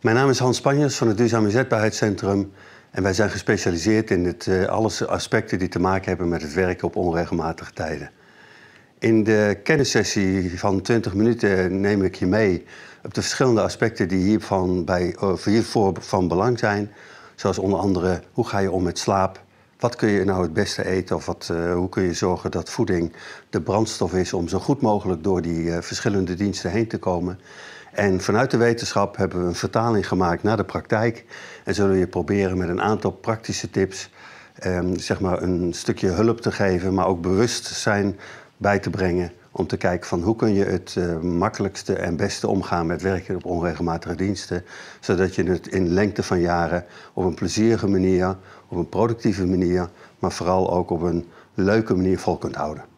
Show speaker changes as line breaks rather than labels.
Mijn naam is Hans Spanjers van het Duurzame Zetbaarheidscentrum En wij zijn gespecialiseerd in het, eh, alle aspecten die te maken hebben met het werken op onregelmatige tijden. In de kennissessie van 20 minuten neem ik je mee op de verschillende aspecten die hiervan bij, eh, hiervoor van belang zijn. Zoals onder andere hoe ga je om met slaap, wat kun je nou het beste eten of wat, eh, hoe kun je zorgen dat voeding de brandstof is om zo goed mogelijk door die eh, verschillende diensten heen te komen. En vanuit de wetenschap hebben we een vertaling gemaakt naar de praktijk en zullen we proberen met een aantal praktische tips ehm, zeg maar een stukje hulp te geven, maar ook bewustzijn bij te brengen om te kijken van hoe kun je het eh, makkelijkste en beste omgaan met werken op onregelmatige diensten, zodat je het in lengte van jaren op een plezierige manier, op een productieve manier, maar vooral ook op een leuke manier vol kunt houden.